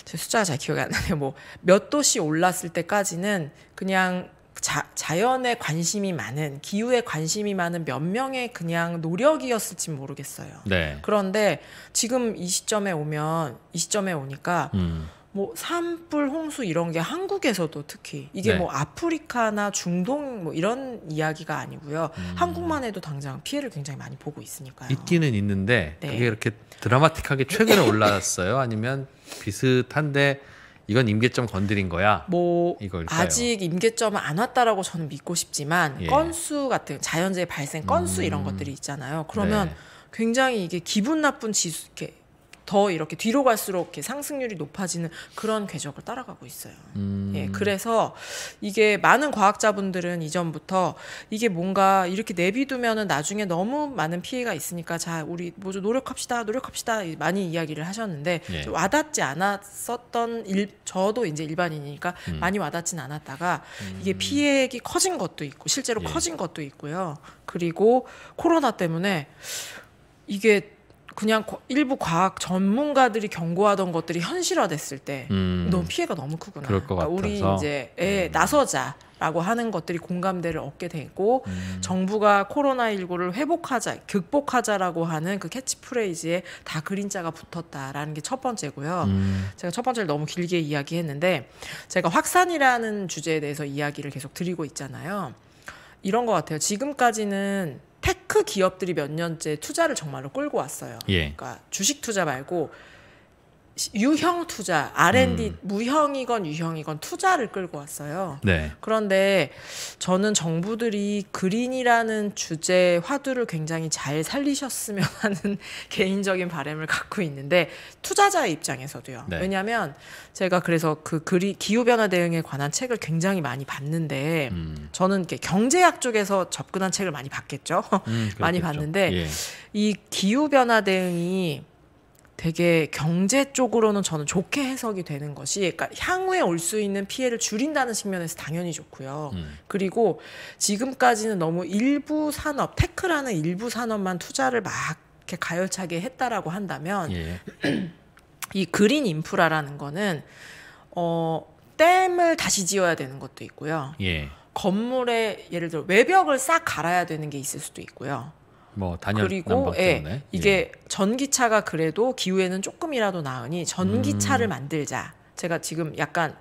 숫자가 잘 기억이 안 나네요. 뭐 몇 도씨 올랐을 때까지는 그냥 자, 자연에 관심이 많은 기후에 관심이 많은 몇 명의 그냥 노력이었을진 모르겠어요. 네. 그런데 지금 이 시점에 오면 이 시점에 오니까 음. 뭐 산불 홍수 이런 게 한국에서도 특히 이게 네. 뭐 아프리카나 중동 뭐 이런 이야기가 아니고요. 음. 한국만 해도 당장 피해를 굉장히 많이 보고 있으니까요. 있기는 있는데 네. 그게 이렇게 드라마틱하게 최근에 올랐어요. 아니면 비슷한데 이건 임계점 건드린 거야. 뭐 이걸까요? 아직 임계점은 안 왔다라고 저는 믿고 싶지만 예. 건수 같은 자연재해 발생 건수 음. 이런 것들이 있잖아요. 그러면 네. 굉장히 이게 기분 나쁜 지수 이렇게 더 이렇게 뒤로 갈수록 이렇게 상승률이 높아지는 그런 궤적을 따라가고 있어요. 음. 예, 그래서 이게 많은 과학자분들은 이전부터 이게 뭔가 이렇게 내비두면은 나중에 너무 많은 피해가 있으니까 자 우리 모두 노력합시다, 노력합시다 많이 이야기를 하셨는데 예. 와닿지 않았었던 일, 저도 이제 일반인이니까 음. 많이 와닿진 않았다가 음. 이게 피해액이 커진 것도 있고 실제로 예. 커진 것도 있고요. 그리고 코로나 때문에 이게 그냥 일부 과학 전문가들이 경고하던 것들이 현실화됐을 때 음. 너무 피해가 너무 크구나. 그럴 것 그러니까 우리 이제 에 예, 음. 나서자. 라고 하는 것들이 공감대를 얻게 되고 음. 정부가 코로나19를 회복하자, 극복하자라고 하는 그 캐치프레이즈에 다 그림자가 붙었다라는 게 첫 번째고요. 음. 제가 첫 번째를 너무 길게 이야기했는데 제가 확산이라는 주제에 대해서 이야기를 계속 드리고 있잖아요. 이런 것 같아요. 지금까지는 테크 기업들이 몇 년째 투자를 정말로 끌고 왔어요. 예. 그러니까 주식 투자 말고 유형 투자, R&D 음. 무형이건 유형이건 투자를 끌고 왔어요. 네. 그런데 저는 정부들이 그린이라는 주제 화두를 굉장히 잘 살리셨으면 하는 개인적인 바램을 갖고 있는데 투자자의 입장에서도요. 네. 왜냐하면 제가 그래서 그 그리 기후 변화 대응에 관한 책을 굉장히 많이 봤는데 음. 저는 이렇게 경제학 쪽에서 접근한 책을 많이 봤겠죠. 음, 많이 봤는데 예. 이 기후 변화 대응이 되게 경제 쪽으로는 저는 좋게 해석이 되는 것이 그러니까 향후에 올 수 있는 피해를 줄인다는 측면에서 당연히 좋고요. 음. 그리고 지금까지는 너무 일부 산업, 테크라는 일부 산업만 투자를 막 이렇게 가열차게 했다라고 한다면 예. 이 그린 인프라라는 거는 어 댐을 다시 지어야 되는 것도 있고요. 예. 건물에 예를 들어 외벽을 싹 갈아야 되는 게 있을 수도 있고요. 뭐 단열 그리고 예, 이게 예. 전기차가 그래도 기후에는 조금이라도 나으니 전기차를 음. 만들자. 제가 지금 약간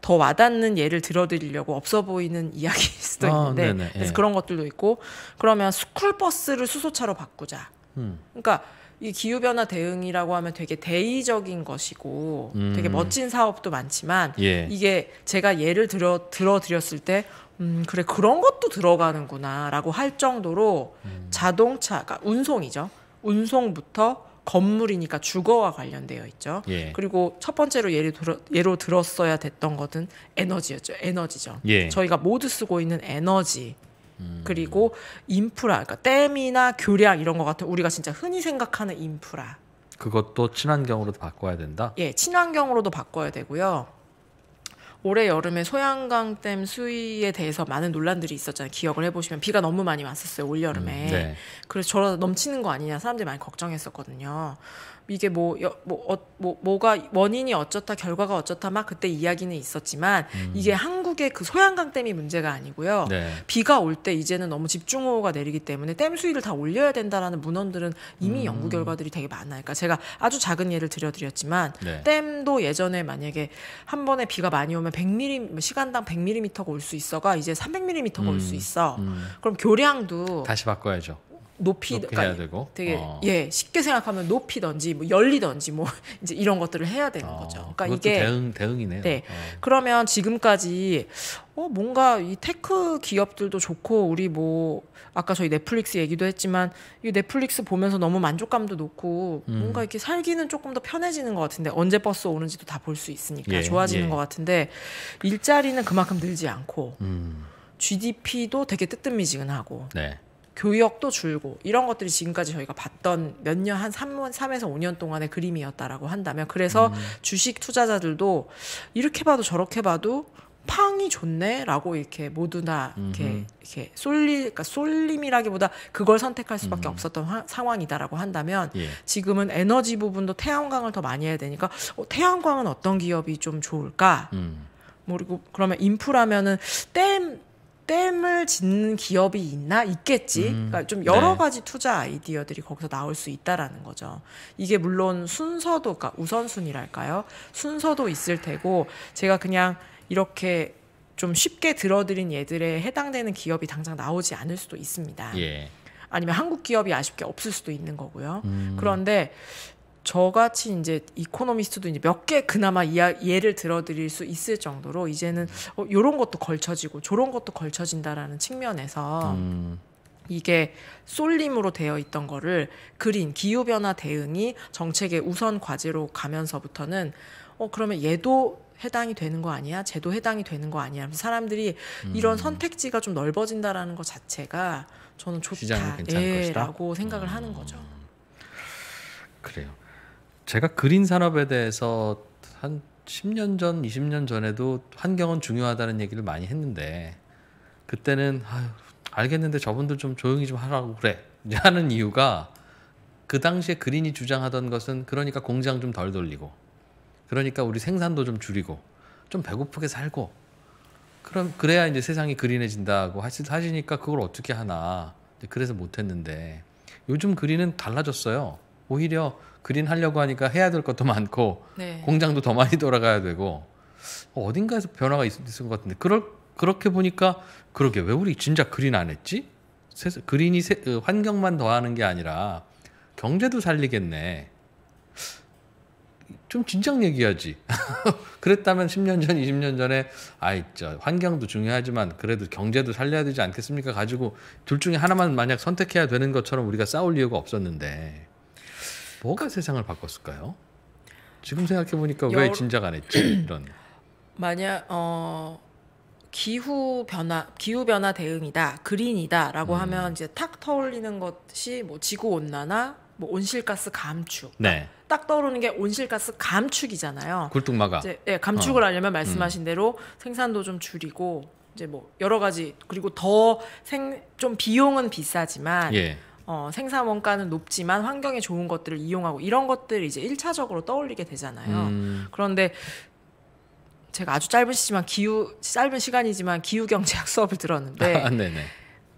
더 와닿는 예를 들어드리려고 없어 보이는 이야기일 수도 아, 있는데 어, 그래서 그런 것들도 있고 그러면 스쿨버스를 수소차로 바꾸자. 음. 그러니까 이 기후변화 대응이라고 하면 되게 대의적인 것이고 음. 되게 멋진 사업도 많지만 예. 이게 제가 예를 들어드렸을 때 음, 그래, 그런 것도 들어가는구나, 라고 할 정도로 음. 자동차, 가 그러니까 운송이죠. 운송부터 건물이니까 주거와 관련되어 있죠. 예. 그리고 첫 번째로 예를 들어, 예로 들었어야 됐던 것은 에너지였죠. 에너지죠. 예. 저희가 모두 쓰고 있는 에너지. 음. 그리고 인프라, 그러니까 댐이나 교량 이런 것 같은 우리가 진짜 흔히 생각하는 인프라. 그것도 친환경으로 바꿔야 된다. 예, 친환경으로도 바꿔야 되고요. 올해 여름에 소양강댐 수위에 대해서 많은 논란들이 있었잖아요. 기억을 해보시면 비가 너무 많이 왔었어요 올 여름에. 음, 네. 그래서 저러 넘치는 거 아니냐 사람들이 많이 걱정했었거든요. 이게 뭐, 뭐 뭐, 뭐, 뭐가 원인이 어쩌다 결과가 어쩌다 막 그때 이야기는 있었지만 음. 이게 한국의 그 소양강 댐이 문제가 아니고요. 네. 비가 올 때 이제는 너무 집중호우가 내리기 때문에 댐 수위를 다 올려야 된다라는 문헌들은 이미 음. 연구 결과들이 되게 많아요. 그러니까 제가 아주 작은 예를 들려드렸지만 네. 댐도 예전에 만약에 한 번에 비가 많이 오면 100mm 시간당 100mm가 올 수 있어가 이제 300mm가 음. 올수 있어. 음. 그럼 교량도 다시 바꿔야죠. 높이 그러니까 해야 되고 되게 어. 예 쉽게 생각하면 높이든지 뭐 열리든지 뭐 이제 이런 것들을 해야 되는 어. 거죠. 그러니까 이게 대응 대응이네요. 네 어. 그러면 지금까지 어 뭔가 이 테크 기업들도 좋고 우리 뭐 아까 저희 넷플릭스 얘기도 했지만 이 넷플릭스 보면서 너무 만족감도 높고 음. 뭔가 이렇게 살기는 조금 더 편해지는 것 같은데 언제 버스 오는지도 다 볼 수 있으니까 예, 좋아지는 예. 것 같은데 일자리는 그만큼 늘지 않고 음. GDP도 되게 뜨뜻미지근하고. 네. 교역도 줄고 이런 것들이 지금까지 저희가 봤던 몇 년 한 3, 에서 5년 동안의 그림이었다라고 한다면 그래서 음. 주식 투자자들도 이렇게 봐도 저렇게 봐도 팡이 좋네라고 이렇게 모두 다 이렇게 음 이렇게 쏠리 그러니까 쏠림이라기보다 그걸 선택할 수밖에 음 없었던 화, 상황이다라고 한다면 예. 지금은 에너지 부분도 태양광을 더 많이 해야 되니까 어, 태양광은 어떤 기업이 좀 좋을까? 음. 모르고 뭐 그러면 인프라면은 댐 댐을 짓는 기업이 있나 있겠지. 음, 그러니까 좀 여러 네. 가지 투자 아이디어들이 거기서 나올 수 있다라는 거죠. 이게 물론 순서도 그러니까 우선순위랄까요? 순서도 있을 테고 제가 그냥 이렇게 좀 쉽게 들어드린 얘들에 해당되는 기업이 당장 나오지 않을 수도 있습니다. 예. 아니면 한국 기업이 아쉽게 없을 수도 있는 거고요. 음. 그런데 저같이 이제 이코노미스트도 이제 몇 개 그나마 이야, 예를 들어드릴 수 있을 정도로 이제는 어, 이런 것도 걸쳐지고 저런 것도 걸쳐진다라는 측면에서 음. 이게 쏠림으로 되어 있던 거를 그린 기후변화 대응이 정책의 우선 과제로 가면서부터는 어 그러면 얘도 해당이 되는 거 아니야? 쟤도 해당이 되는 거 아니야? 사람들이 이런 음. 선택지가 좀 넓어진다라는 것 자체가 저는 좋다. 예, 라고 생각을 음. 하는 거죠. 음. 그래요. 제가 그린 산업에 대해서 한 10년 전, 20년 전에도 환경은 중요하다는 얘기를 많이 했는데 그때는 아유, 알겠는데 저분들 좀 조용히 좀 하라고 그래 하는 이유가 그 당시에 그린이 주장하던 것은 그러니까 공장 좀 덜 돌리고 그러니까 우리 생산도 좀 줄이고 좀 배고프게 살고 그럼 그래야 이제 세상이 그린해진다고 하시, 하시니까 그걸 어떻게 하나 그래서 못했는데 요즘 그린은 달라졌어요. 오히려 그린 하려고 하니까 해야 될 것도 많고 네. 공장도 더 많이 돌아가야 되고 어, 어딘가에서 변화가 있, 있을 것 같은데 그럴 그렇게 보니까 그러게 왜 우리 진작 그린 안 했지? 세, 그린이 세, 그 환경만 더하는 게 아니라 경제도 살리겠네. 좀 진작 얘기하지. 그랬다면 10년 전, 20년 전에 아이 저 환경도 중요하지만 그래도 경제도 살려야 되지 않겠습니까? 가지고 둘 중에 하나만 만약 선택해야 되는 것처럼 우리가 싸울 이유가 없었는데. 뭐가 세상을 바꿨을까요? 지금 생각해 보니까 왜 진작 안 했지 이런. 만약 어 기후 변화 기후 변화 대응이다 그린이다라고 음. 하면 이제 탁 떠올리는 것이 뭐 지구 온난화 뭐 온실가스 감축. 네. 딱 떠오르는 게 온실가스 감축이잖아요. 굴뚝마가. 이제 예, 감축을 어. 하려면 말씀하신 음. 대로 생산도 좀 줄이고 이제 뭐 여러 가지 그리고 더 생 좀 비용은 비싸지만 예. 어, 생산원가는 높지만 환경에 좋은 것들을 이용하고 이런 것들을 이제 일차적으로 떠올리게 되잖아요. 음. 그런데 제가 아주 짧은 시지만 기후 짧은 시간이지만 기후 경제학 수업을 들었는데 아,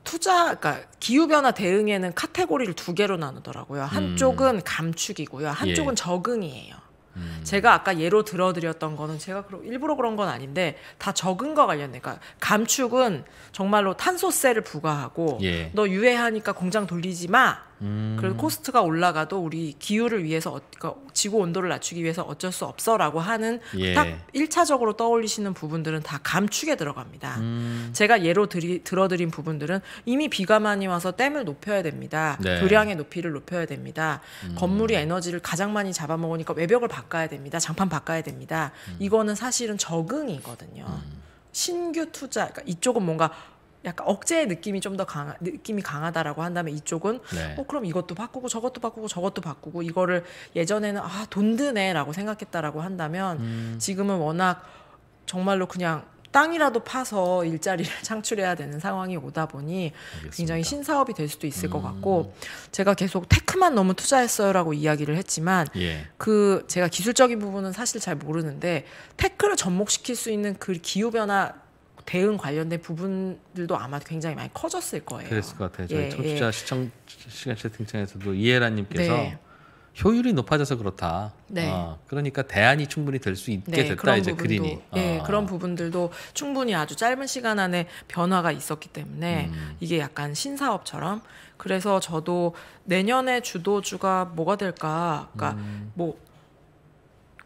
투자 그러니까 기후 변화 대응에는 카테고리를 두 개로 나누더라고요. 한쪽은 음. 감축이고요. 한쪽은 예. 적응이에요. 음. 제가 아까 예로 들어드렸던 거는 제가 일부러 그런 건 아닌데 다 적은 거 관련돼. 그러니까 감축은 정말로 탄소세를 부과하고 예. 너 유해하니까 공장 돌리지 마. 음. 그래서 코스트가 올라가도 우리 기후를 위해서 어, 그러니까 지구 온도를 낮추기 위해서 어쩔 수 없어라고 하는 예. 딱 1차적으로 떠올리시는 부분들은 다 감축에 들어갑니다. 음. 제가 예로 드리, 들어드린 부분들은 이미 비가 많이 와서 댐을 높여야 됩니다. 네. 교량의 높이를 높여야 됩니다. 음. 건물이 에너지를 가장 많이 잡아먹으니까 외벽을 바꿔야 됩니다. 장판 바꿔야 됩니다. 음. 이거는 사실은 적응이거든요. 음. 신규 투자, 그러니까 이쪽은 뭔가 약간 억제 의 느낌이 좀 더 강하, 느낌이 강하다라고 한다면 이쪽은 네. 어 그럼 이것도 바꾸고 저것도 바꾸고 저것도 바꾸고 이거를 예전에는 아돈 드네라고 생각했다라고 한다면 음. 지금은 워낙 정말로 그냥 땅이라도 파서 일자리를 창출해야 되는 상황이 오다 보니 알겠습니다. 굉장히 신사업이 될 수도 있을 음. 것 같고 음. 제가 계속 테크만 너무 투자했어요라고 이야기를 했지만 예. 그 제가 기술적인 부분은 사실 잘 모르는데 테크를 접목시킬 수 있는 그 기후 변화 대응 관련된 부분들도 아마 굉장히 많이 커졌을 거예요. 그랬을 것 같아요. 저희 예, 청취자 예. 시청 시간 채팅창에서도 이해라님께서 네. 효율이 높아져서 그렇다. 네. 어, 그러니까 대안이 충분히 될 수 있게 네, 됐다 이제 그린이. 네, 어. 그런 부분들도 충분히 아주 짧은 시간 안에 변화가 있었기 때문에 음. 이게 약간 신사업처럼 그래서 저도 내년에 주도주가 뭐가 될까? 그러니까 음. 뭐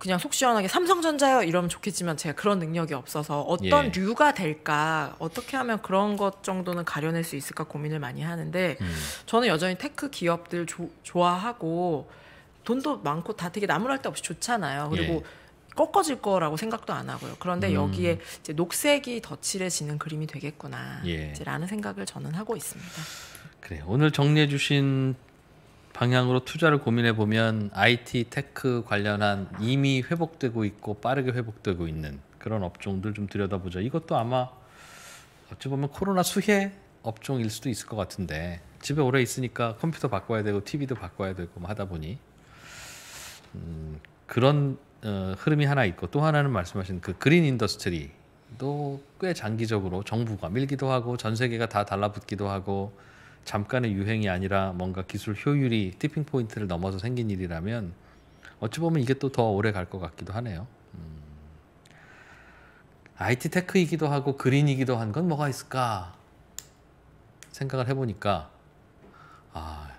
그냥 속 시원하게 삼성전자요 이러면 좋겠지만 제가 그런 능력이 없어서 어떤 예. 류가 될까 어떻게 하면 그런 것 정도는 가려낼 수 있을까 고민을 많이 하는데 음. 저는 여전히 테크 기업들 조, 좋아하고 돈도 많고 다 되게 나무랄 데 없이 좋잖아요. 그리고 예. 꺾어질 거라고 생각도 안 하고요. 그런데 음. 여기에 이제 녹색이 더 칠해지는 그림이 되겠구나. 예. 라는 생각을 저는 하고 있습니다. 그래 오늘 정리해 주신 방향으로 투자를 고민해 보면 IT 테크 관련한 이미 회복되고 있고 빠르게 회복되고 있는 그런 업종들 좀 들여다보자. 이것도 아마 어찌 보면 코로나 수혜 업종일 수도 있을 것 같은데 집에 오래 있으니까 컴퓨터 바꿔야 되고 TV도 바꿔야 되고 뭐 하다 보니 음, 그런 어, 흐름이 하나 있고 또 하나는 말씀하신 그 그린 인더스트리도 꽤 장기적으로 정부가 밀기도 하고 전 세계가 다 달라붙기도 하고 잠깐의 유행이 아니라 뭔가 기술 효율이 티핑 포인트를 넘어서 생긴 일이라면 어찌 보면 이게 또 더 오래 갈 것 같기도 하네요. 음. IT 테크이기도 하고 그린이기도 한 건 뭐가 있을까 생각을 해보니까 아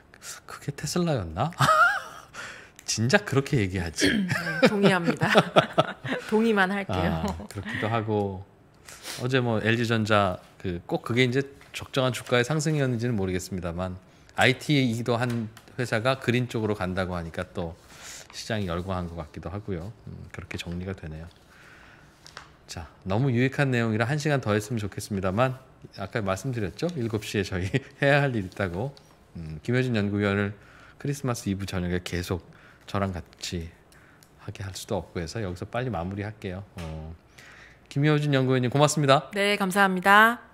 그게 테슬라였나? 진작 그렇게 얘기하지. 음, 네, 동의합니다. 동의만 할게요. 아, 그렇기도 하고 어제 뭐 LG 전자 그 꼭 그게 이제 적정한 주가의 상승이었는지는 모르겠습니다만 IT이기도 한 회사가 그린 쪽으로 간다고 하니까 또 시장이 열광한 것 같기도 하고요. 음, 그렇게 정리가 되네요. 자, 너무 유익한 내용이라 한 시간 더 했으면 좋겠습니다만 아까 말씀드렸죠? 7시에 저희 해야 할 일 있다고 음, 김효진 연구위원을 크리스마스 이브 저녁에 계속 저랑 같이 하게 할 수도 없고 해서 여기서 빨리 마무리할게요. 어, 김효진 연구위원님 고맙습니다. 네, 감사합니다.